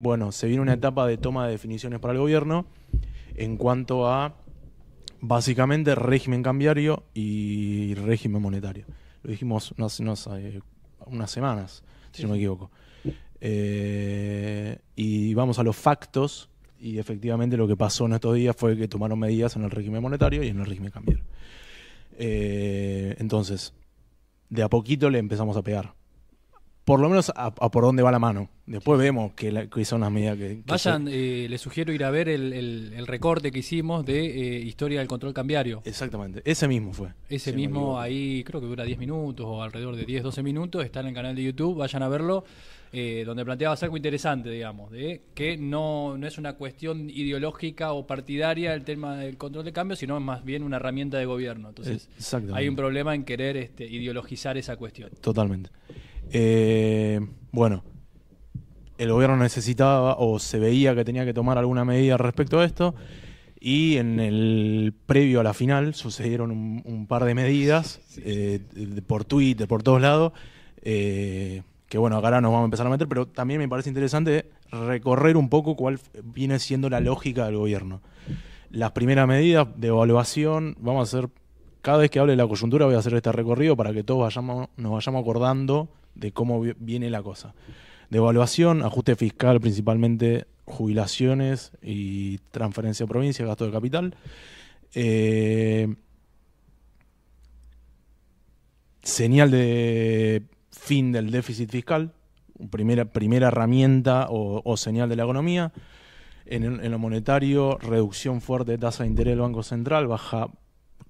Bueno, se viene una mm. etapa de toma de definiciones para el gobierno en cuanto a básicamente régimen cambiario y régimen monetario. Lo dijimos unas, eh, unas, semanas, si no me equivoco. Eh, y vamos a los factos y efectivamente lo que pasó en estos días fue que tomaron medidas en el régimen monetario y en el régimen cambiario. Eh, entonces, de a poquito le empezamos a pegar por lo menos a, por dónde va la mano. Después vemos que, la, que son las medidas que... Vayan, eh, les sugiero ir a ver el, recorte que hicimos de eh, Historia del Control Cambiario. Exactamente, ese mismo fue. Ese mismo ahí creo que dura 10 minutos o alrededor de 10, 12 minutos, está en el canal de YouTube, vayan a verlo, eh, donde planteaba algo interesante, digamos, de que no, no es una cuestión ideológica o partidaria el tema del control de cambio, sino más bien una herramienta de gobierno. Entonces hay un problema en querer este, ideologizar esa cuestión. Totalmente. Eh, bueno, el gobierno necesitaba o se veía que tenía que tomar alguna medida respecto a esto y en el previo a la final sucedieron un, par de medidas eh, por Twitter, por todos lados, eh, que bueno, ahora nos vamos a empezar a meter, pero también me parece interesante recorrer un poco cuál viene siendo la lógica del gobierno. Las primeras medidas de evaluación, vamos a hacer, cada vez que hable de la coyuntura voy a hacer este recorrido para que todos vayamos, nos vayamos acordando de cómo viene la cosa. Devaluación, ajuste fiscal principalmente, jubilaciones y transferencia a provincia, gasto de capital. Eh, señal de fin del déficit fiscal, primera, primera herramienta o, señal de la economía. En, en, lo monetario, reducción fuerte de tasa de interés del Banco Central, baja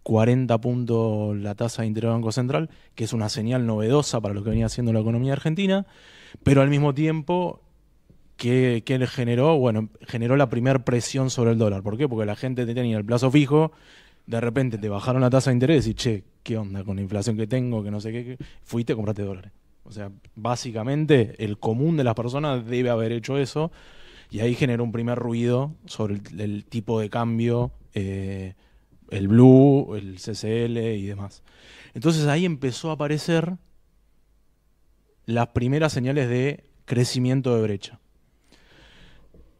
40 puntos la tasa de interés del Banco Central, que es una señal novedosa para lo que venía haciendo la economía argentina, pero al mismo tiempo ¿qué que generó, bueno, generó la primera presión sobre el dólar. ¿Por qué? Porque la gente tenía el plazo fijo, de repente te bajaron la tasa de interés y che, ¿qué onda con la inflación que tengo? Que no sé qué, fuiste, compraste dólares. O sea, básicamente el común de las personas debe haber hecho eso y ahí generó un primer ruido sobre el, tipo de cambio. Eh, el Blue, el CCL y demás. Entonces ahí empezó a aparecer las primeras señales de crecimiento de brecha.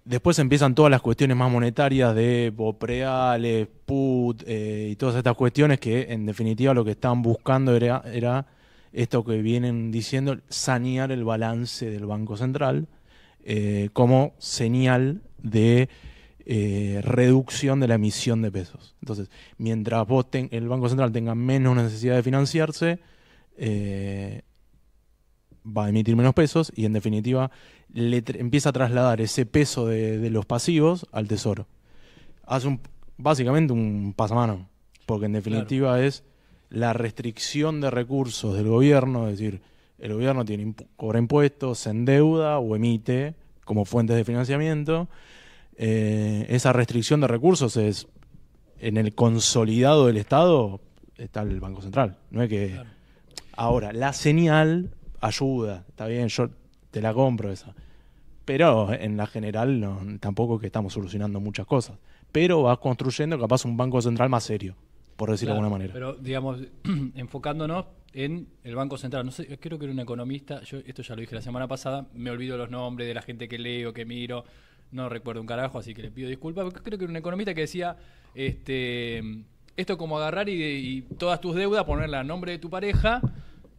Después empiezan todas las cuestiones más monetarias de Popreales, PUT eh, y todas estas cuestiones que en definitiva lo que estaban buscando era, era esto que vienen diciendo, sanear el balance del Banco Central eh, como señal de eh, reducción de la emisión de pesos. Entonces, mientras vos el Banco Central tenga menos necesidad de financiarse, eh, va a emitir menos pesos y en definitiva le empieza a trasladar ese peso de, los pasivos al tesoro. Hace un, básicamente un pasamano, porque en definitiva es la restricción de recursos del gobierno, es decir, el gobierno tiene cobra impuestos, se endeuda o emite como fuentes de financiamiento eh, esa restricción de recursos es en el consolidado del Estado está el Banco Central. No es que. Ahora, la señal ayuda, está bien, yo te la compro esa. Pero en la general no, tampoco que estamos solucionando muchas cosas. Pero vas construyendo capaz un banco central más serio, por decirlo de alguna manera. Pero, digamos, enfocándonos en el Banco Central. No sé, creo que era un economista, yo esto ya lo dije la semana pasada, me olvido los nombres de la gente que leo, que miro, no recuerdo un carajo, así que le pido disculpas, porque creo que era un economista que decía, este, esto como agarrar y, todas tus deudas, ponerla a nombre de tu pareja.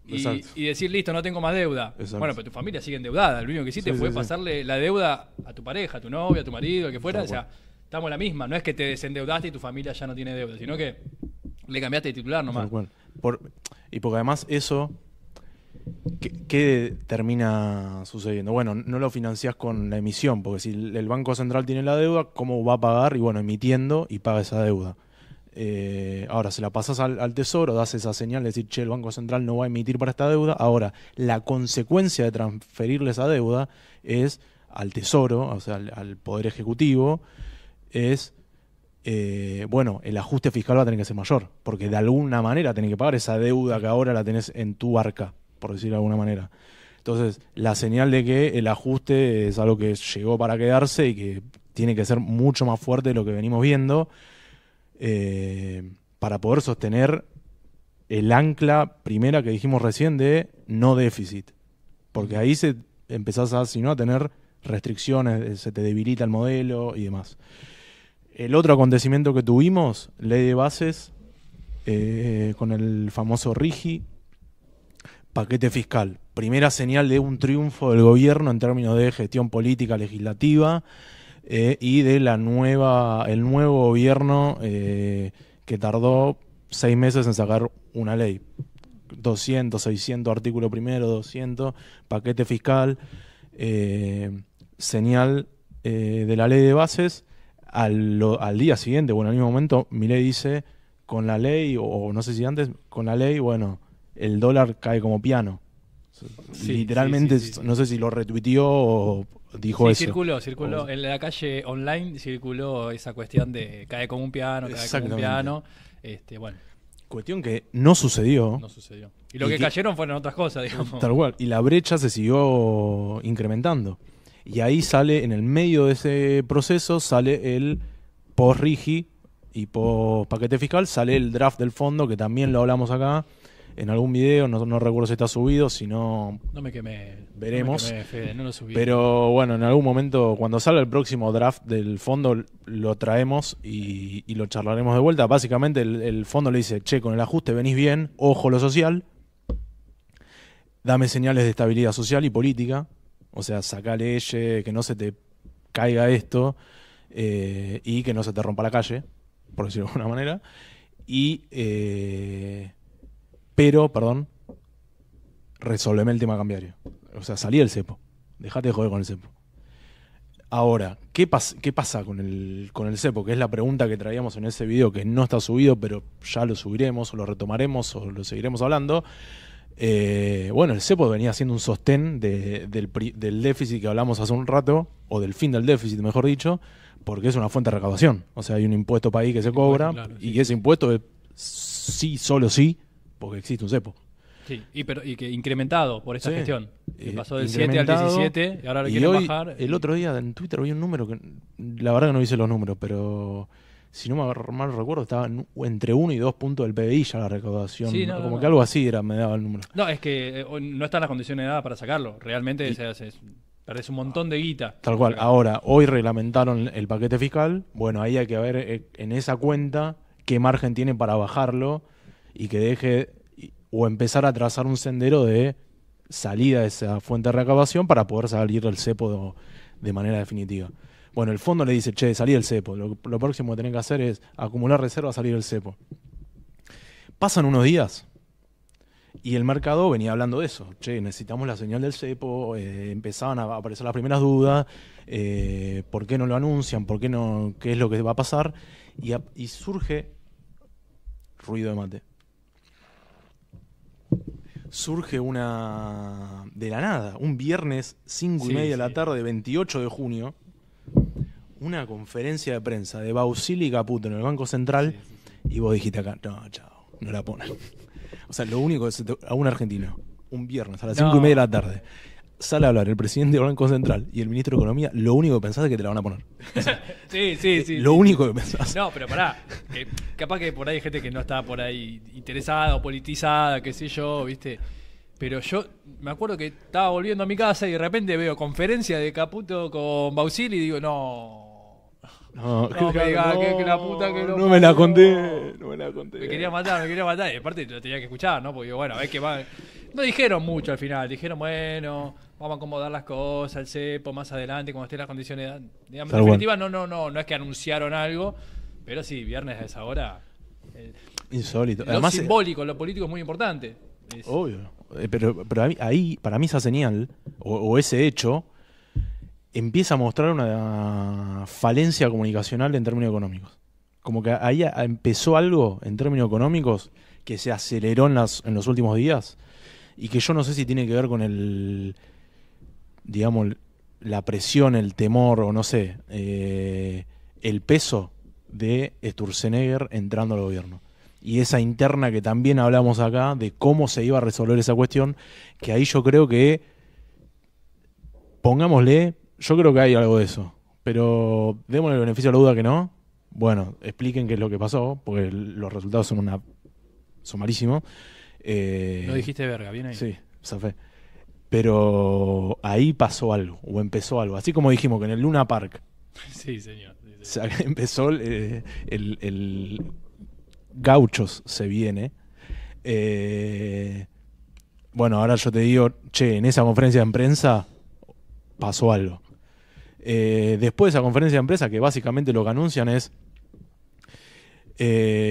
Y, decir, listo, no tengo más deuda. Bueno, pero tu familia sigue endeudada. Lo único que hiciste fue pasarle la deuda a tu pareja, a tu novia, a tu marido, el que fuera. o sea, estamos la misma. No es que te desendeudaste y tu familia ya no tiene deuda, sino que le cambiaste de titular nomás. y porque además eso ¿Qué, termina sucediendo? Bueno, no lo financias con la emisión, porque si el Banco Central tiene la deuda, ¿cómo va a pagar? Y bueno, emitiendo y paga esa deuda. Eh, ahora, se la pasas al, Tesoro, das esa señal de decir, che, el Banco Central no va a emitir para esta deuda. Ahora, la consecuencia de transferirle esa deuda es al Tesoro, o sea, al, Poder Ejecutivo, es... Eh, bueno, el ajuste fiscal va a tener que ser mayor, porque de alguna manera tiene que pagar esa deuda que ahora la tenés en tu arca por decir de alguna manera. Entonces, la señal de que el ajuste es algo que llegó para quedarse y que tiene que ser mucho más fuerte de lo que venimos viendo eh, para poder sostener el ancla primera que dijimos recién de no déficit. Porque ahí se empezás a, sino a tener restricciones, eh, se te debilita el modelo y demás. El otro acontecimiento que tuvimos, ley de bases, eh, con el famoso RIGI, paquete fiscal. Primera señal de un triunfo del gobierno en términos de gestión política legislativa eh, y de la nueva, el nuevo gobierno eh, que tardó seis meses en sacar una ley. 200, 600, artículo primero, 200, paquete fiscal, eh, señal de la ley de bases. Al, al día siguiente, bueno, al mismo momento, mi ley dice, con la ley, o no sé si antes, con la ley, bueno, el dólar cae como piano. Literalmente, no sé si lo retuiteó o dijo eso. Circuló, circuló. En la calle online circuló esa cuestión de cae como un piano, cae como un piano. Este, cuestión que no sucedió. No sucedió. Y lo que, cayeron fueron otras cosas, digamos. Tal cual. Y la brecha se siguió incrementando. Y ahí sale, en el medio de ese proceso, sale el post-RIGI y post-paquete fiscal, sale el draft del fondo, que también lo hablamos acá en algún video, no, recuerdo si está subido, si no... No me quemé. Veremos. Pero bueno, en algún momento, cuando salga el próximo draft del fondo, lo traemos y, lo charlaremos de vuelta. Básicamente el, fondo le dice, che, con el ajuste venís bien, ojo lo social, dame señales de estabilidad social y política, o sea, saca leyes, que no se te caiga esto eh, y que no se te rompa la calle, por decirlo de alguna manera. Y eh, pero, perdón, resolveme el tema cambiario. O sea, salí del cepo. Dejate de joder con el cepo. Ahora, ¿qué, qué pasa con el, con el cepo? Que es la pregunta que traíamos en ese video que no está subido, pero ya lo subiremos o lo retomaremos o lo seguiremos hablando. Eh, bueno, el cepo venía siendo un sostén del, déficit que hablamos hace un rato, o del fin del déficit, mejor dicho, porque es una fuente de recaudación. O sea, hay un impuesto ahí que se cobra y ese impuesto es sí, solo sí, porque existe un cepo. Sí, y, pero, y que incrementado por esa gestión. Que eh, pasó del 7 al 17 y ahora y hoy, El otro día en Twitter vi un número que la verdad que no hice los números, pero si no me mal recuerdo, estaba entre 1 y 2 puntos del PBI ya la recaudación. como que algo así era, me daba el número. No, es que eh, no están las condiciones dadas para sacarlo. Realmente se hace, perdés un montón de guita. Tal cual. Ahora, hoy reglamentaron el paquete fiscal. Bueno, ahí hay que ver eh, en esa cuenta qué margen tiene para bajarlo y que deje o empezar a trazar un sendero de salida de esa fuente de recabación para poder salir del cepo de, manera definitiva. Bueno, el fondo le dice, che, salí del cepo, lo, próximo que tenés que hacer es acumular reservas, salir del cepo. Pasan unos días y el mercado venía hablando de eso, che, necesitamos la señal del cepo, eh, empezaban a aparecer las primeras dudas, eh, ¿por qué no lo anuncian? ¿Por qué no? ¿Qué es lo que va a pasar? y surge ruido de mate surge una. de la nada, un viernes 5 y media de la tarde, 28 de junio, una conferencia de prensa de Bausili y Caputo en el Banco Central, y vos dijiste acá, no, chao, no la ponen. O sea, lo único es a un argentino, un viernes a las 5 y media de la tarde sale a hablar el presidente del Banco Central y el ministro de Economía, lo único que pensás es que te la van a poner. sí, sí, sí. Lo único que pensás. No, pero pará. capaz que por ahí hay gente que no está por ahí interesada o politizada, qué sé yo, ¿viste? Pero yo me acuerdo que estaba volviendo a mi casa y de repente veo conferencia de Caputo con Bausil y digo, no. No, no, que, la puta que no. me la conté, no me la conté. Me quería matar, me quería matar. Y aparte lo tenía que escuchar, ¿no? Porque bueno, a ver qué va. No dijeron mucho al final, dijeron, bueno, vamos a acomodar las cosas, el cepo más adelante, cuando estén las condiciones. en definitiva, no, no, no, no es que anunciaron algo, pero sí, viernes a esa hora. Eh, Insólito. Lo Además, eh, simbólico, lo político es muy importante. Obvio. Eh, pero, ahí, para mí, esa señal, o, ese hecho, empieza a mostrar una falencia comunicacional en términos económicos. Como que ahí empezó algo en términos económicos que se aceleró en los últimos días y que yo no sé si tiene que ver con el digamos, la presión, el temor o no sé, eh, el peso de Sturzenegger entrando al gobierno. Y esa interna que también hablamos acá de cómo se iba a resolver esa cuestión, que ahí yo creo que, pongámosle, yo creo que hay algo de eso, pero démosle el beneficio a la duda que no. Bueno, expliquen qué es lo que pasó, porque los resultados son una son malísimos. Eh, lo dijiste verga, bien ahí. Sí, zafé pero ahí pasó algo, o empezó algo. Así como dijimos que en el Luna Park. Sí, señor. empezó eh, el, el, Gauchos se viene. Eh, bueno, ahora yo te digo, che, en esa conferencia de prensa pasó algo. Eh, después de esa conferencia de prensa, que básicamente lo que anuncian es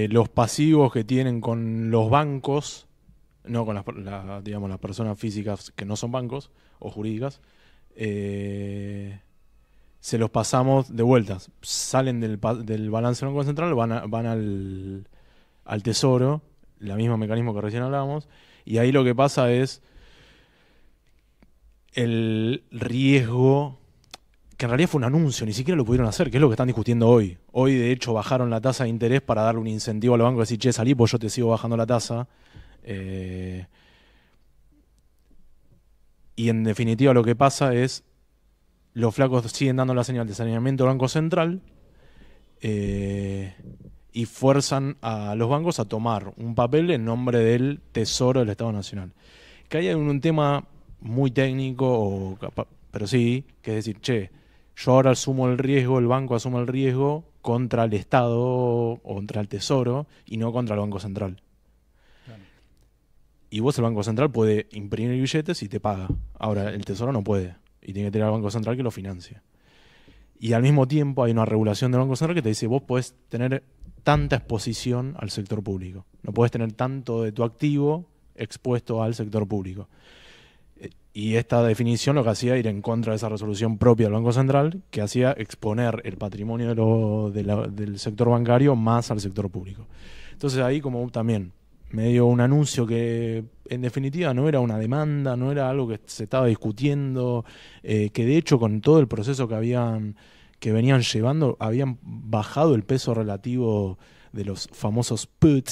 los pasivos que tienen con los bancos no con las, digamos, las personas físicas que no son bancos o jurídicas, eh, se los pasamos de vueltas. Salen del, del balance del Banco Central, van, van al, al Tesoro, la mismo mecanismo que recién hablábamos, y ahí lo que pasa es el riesgo que en realidad fue un anuncio, ni siquiera lo pudieron hacer, que es lo que están discutiendo hoy. Hoy, de hecho, bajaron la tasa de interés para darle un incentivo al banco, decir, che, salí, pues yo te sigo bajando la tasa. Eh, y en definitiva lo que pasa es, los flacos siguen dando la señal de saneamiento al Banco Central eh, y fuerzan a los bancos a tomar un papel en nombre del Tesoro del Estado Nacional. Que hay un, tema muy técnico, pero sí, que es decir, che, yo ahora asumo el riesgo, el banco asuma el riesgo contra el Estado o contra el Tesoro y no contra el Banco Central. Y vos el Banco Central puede imprimir billetes y te paga. Ahora, el Tesoro no puede. Y tiene que tener al Banco Central que lo financie. Y al mismo tiempo hay una regulación del Banco Central que te dice, vos podés tener tanta exposición al sector público. No podés tener tanto de tu activo expuesto al sector público. Eh, y esta definición lo que hacía era ir en contra de esa resolución propia del Banco Central, que hacía exponer el patrimonio del sector bancario más al sector público. Entonces ahí como también medio un anuncio que en definitiva no era una demanda, no era algo que se estaba discutiendo, eh, que de hecho con todo el proceso que habían que venían llevando habían bajado el peso relativo de los famosos put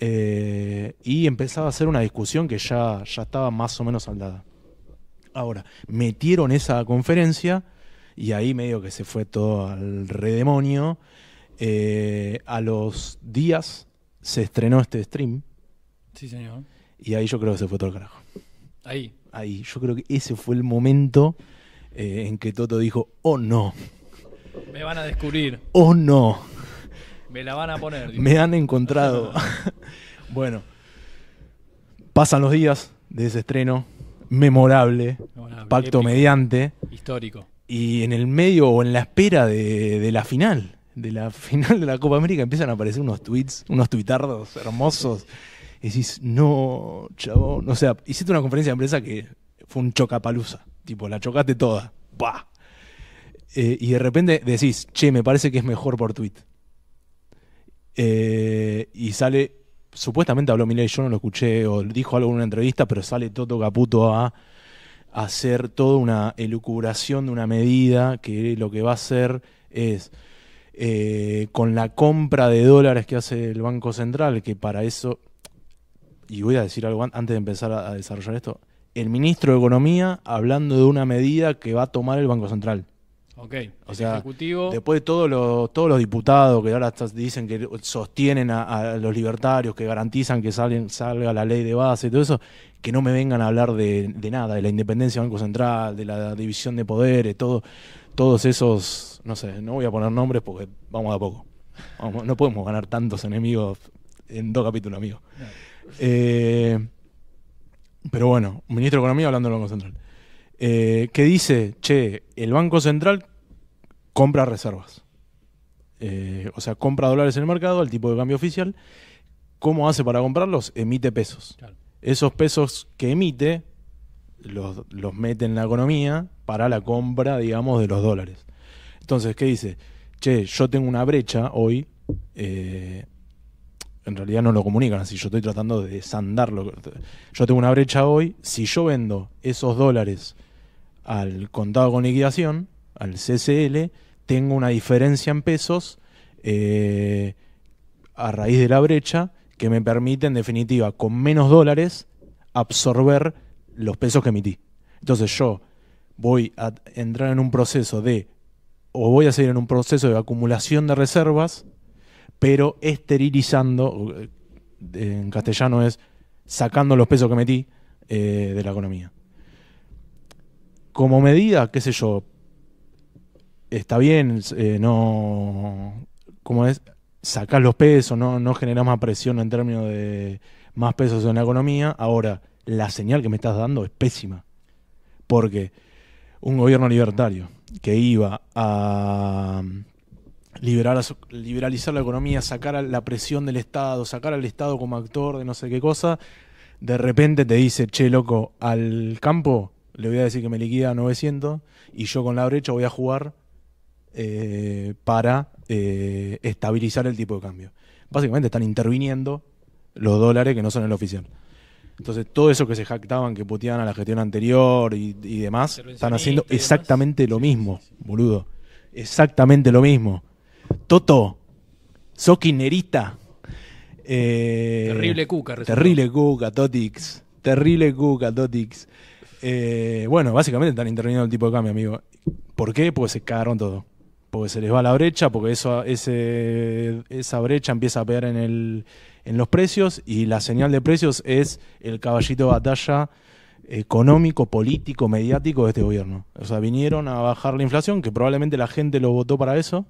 eh, y empezaba a ser una discusión que ya, ya estaba más o menos saldada. Ahora, metieron esa conferencia y ahí medio que se fue todo al redemonio. Eh, a los días se estrenó este stream Sí, señor. Y ahí yo creo que se fue todo el carajo. Ahí. Ahí. Yo creo que ese fue el momento eh, en que Toto dijo, oh no. Me van a descubrir. Oh no. Me la van a poner. Me han encontrado. bueno, pasan los días de ese estreno. Memorable. pacto mediante. Histórico. Y en el medio o en la espera de, de la final de la final de la Copa América empiezan a aparecer unos tweets, unos tuitardos hermosos y decís, no, chavo. O sea, hiciste una conferencia de empresa que fue un chocapalusa. Tipo, la chocaste toda. ¡Bah! Eh, y de repente decís, che, me parece que es mejor por tweet. Eh, y sale, supuestamente habló Milei, yo no lo escuché, o dijo algo en una entrevista, pero sale Toto Caputo a hacer toda una elucubración de una medida que lo que va a hacer es eh, con la compra de dólares que hace el Banco Central, que para eso y voy a decir algo antes de empezar a, desarrollar esto, el ministro de Economía hablando de una medida que va a tomar el Banco Central. Ok, o sea, después de todos los, todos los diputados que ahora dicen que sostienen a, los libertarios, que garantizan que salga la ley de base y todo eso, que no me vengan a hablar de, nada, de la independencia del Banco Central, de la división de poderes, todo, todos esos, no sé, no voy a poner nombres porque vamos a poco. no podemos ganar tantos enemigos en dos capítulos, amigos. Eh, pero bueno, ministro de Economía hablando del Banco Central. ¿qué eh, que dice, che, el Banco Central compra reservas. Eh, o sea, compra dólares en el mercado, al tipo de cambio oficial. ¿Cómo hace para comprarlos? Emite pesos. Esos pesos que emite los, los mete en la economía para la compra, digamos, de los dólares. Entonces, ¿qué dice? Che, yo tengo una brecha hoy eh, en realidad no lo comunican así. Yo estoy tratando de sandarlo. Yo tengo una brecha hoy. Si yo vendo esos dólares al contado con liquidación, al CCL, tengo una diferencia en pesos eh, a raíz de la brecha que me permite, en definitiva, con menos dólares, absorber los pesos que emití. Entonces yo voy a entrar en un proceso de, o voy a seguir en un proceso de acumulación de reservas pero esterilizando, eh, en castellano es sacando los pesos que metí eh, de la economía. Como medida, qué sé yo, está bien, eh, no, es, sacar los pesos, no, no generás más presión en términos de más pesos en la economía. Ahora, la señal que me estás dando es pésima, porque un gobierno libertario que iba a liberalizar la economía, sacar la presión del Estado, sacar al Estado como actor de no sé qué cosa, de repente te dice, che, loco, al campo le voy a decir que me liquida 900 y yo con la brecha voy a jugar eh, para eh, estabilizar el tipo de cambio. Básicamente están interviniendo los dólares que no son el oficial. Entonces, todo eso que se jactaban, que puteaban a la gestión anterior y, demás, están haciendo exactamente lo mismo, boludo. Exactamente lo mismo. Toto, Soquinerita. Eh, terrible Cuca, Terrible Cuca, Totix. Terrible Cuca, Totix. Eh, bueno, básicamente están interviniendo el tipo de cambio, amigo. ¿Por qué? Porque se cagaron todo. Porque se les va la brecha, porque eso, ese, esa brecha empieza a pegar en, el, en los precios y la señal de precios es el caballito de batalla económico, político, mediático de este gobierno. O sea, vinieron a bajar la inflación, que probablemente la gente lo votó para eso.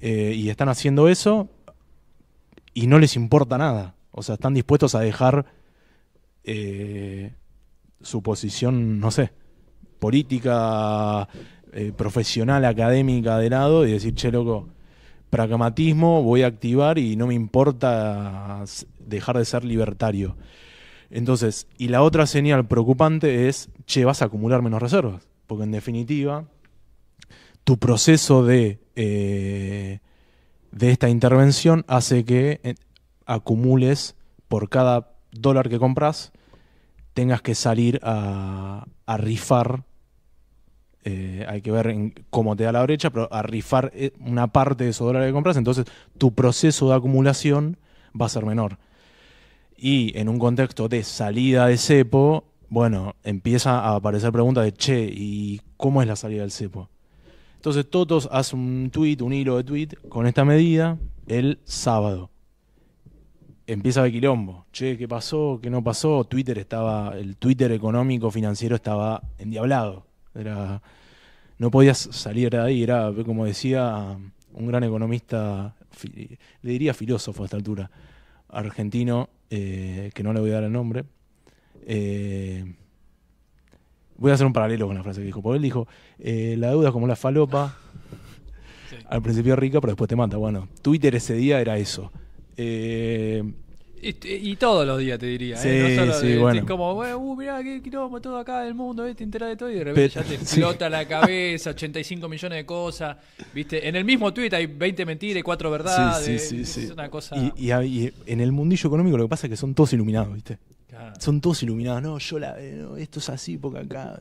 Eh, y están haciendo eso y no les importa nada. O sea, están dispuestos a dejar eh, su posición, no sé, política, eh, profesional, académica de lado y decir, che, loco, pragmatismo, voy a activar y no me importa dejar de ser libertario. Entonces, y la otra señal preocupante es, che, vas a acumular menos reservas, porque en definitiva, tu proceso de, eh, de esta intervención hace que eh, acumules por cada dólar que compras, tengas que salir a, rifar. Eh, hay que ver cómo te da la brecha, pero a rifar una parte de esos dólares que compras, entonces tu proceso de acumulación va a ser menor. Y en un contexto de salida de cepo, bueno, empieza a aparecer preguntas de, che, ¿y cómo es la salida del cepo? Entonces Totos hace un tweet, un hilo de tweet con esta medida el sábado. Empieza a quilombo. Che, ¿qué pasó? ¿Qué no pasó? Twitter estaba, el Twitter económico financiero estaba endiablado. Era, no podías salir de ahí. Era, como decía un gran economista, le diría filósofo a esta altura, argentino, eh, que no le voy a dar el nombre. Eh, Voy a hacer un paralelo con la frase que dijo, porque él dijo, eh, la deuda es como la falopa, al principio rica, pero después te mata. Bueno, Twitter ese día era eso. Eh, y, todos los días te diría, ¿eh? sí, ¿eh? no solo sí, como, uh, mirá, qué quilombo todo acá del mundo, te enterás de todo y de repente ya te explota la cabeza, 85 millones de cosas, ¿viste? En el mismo tweet hay 20 mentiras y 4 verdades, es una cosa... y, en el mundillo económico lo que pasa es que son todos iluminados, ¿viste? Son todos iluminados. No, yo la veo, esto es así porque acá.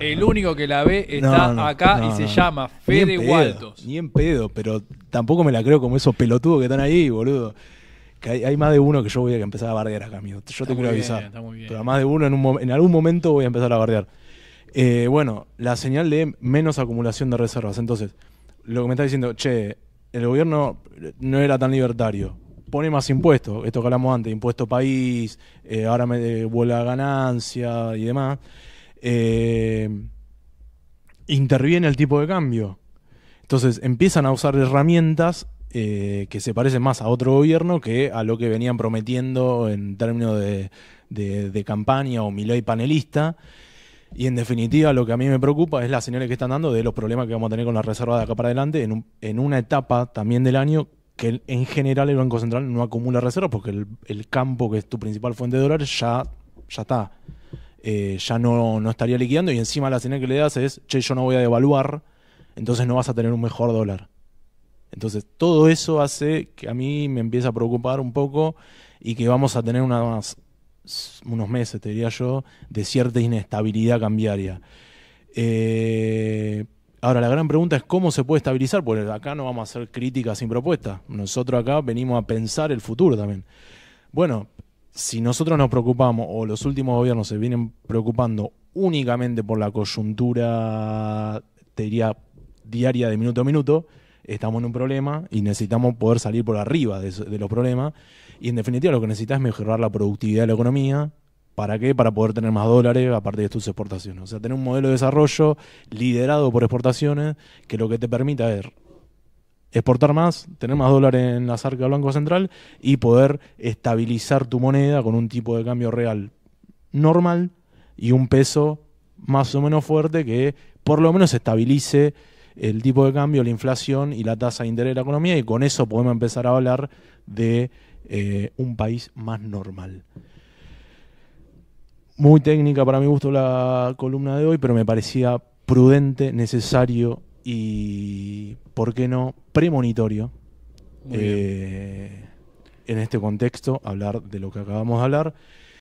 el único que la ve está acá y se llama Fede ni Ni en pedo, pero tampoco me la creo como esos pelotudos que están ahí, boludo. Que hay, más de uno que yo voy a empezar a bardear acá, amigo. Yo tengo te avisar. Pero más de uno en, algún momento voy a empezar a bardear. Eh, bueno, la señal de menos acumulación de reservas. Entonces, lo que me está diciendo, che, el gobierno no era tan libertario pone más impuestos, esto que hablamos antes, impuesto país, eh, ahora me eh, vuela ganancia y demás, eh, interviene el tipo de cambio. Entonces empiezan a usar herramientas que se parecen más a otro gobierno que a lo que venían prometiendo en términos de, campaña o mi ley panelista. Y en definitiva, lo que a mí me preocupa es las señales que están dando de los problemas que vamos a tener con las reserva de acá para adelante en, en una etapa también del año que en general el Banco Central no acumula reservas porque el, campo, que es tu principal fuente de dólares, ya, ya está. Eh, ya no, estaría liquidando y encima la señal que le das es, che, yo no voy a devaluar, entonces no vas a tener un mejor dólar. Entonces todo eso hace que a mí me empiece a preocupar un poco y que vamos a tener unas, unos meses, te diría yo, de cierta inestabilidad cambiaria. Eh, Ahora, la gran pregunta es cómo se puede estabilizar, porque acá no vamos a hacer críticas sin propuestas. Nosotros acá venimos a pensar el futuro también. Bueno, si nosotros nos preocupamos, o los últimos gobiernos se vienen preocupando únicamente por la coyuntura, te diría, diaria de minuto a minuto, estamos en un problema y necesitamos poder salir por arriba de, los problemas. Y en definitiva lo que necesitas es mejorar la productividad de la economía, ¿Para qué? Para poder tener más dólares a partir de tus exportaciones. O sea, tener un modelo de desarrollo liderado por exportaciones que lo que te permita es exportar más, tener más dólares en la arcas del Banco Central y poder estabilizar tu moneda con un tipo de cambio real normal y un peso más o menos fuerte que por lo menos estabilice el tipo de cambio, la inflación y la tasa de interés de la economía y con eso podemos empezar a hablar de eh, un país más normal muy técnica para mi gusto la columna de hoy, pero me parecía prudente, necesario y, ¿por qué no?, premonitorio eh, en este contexto hablar de lo que acabamos de hablar.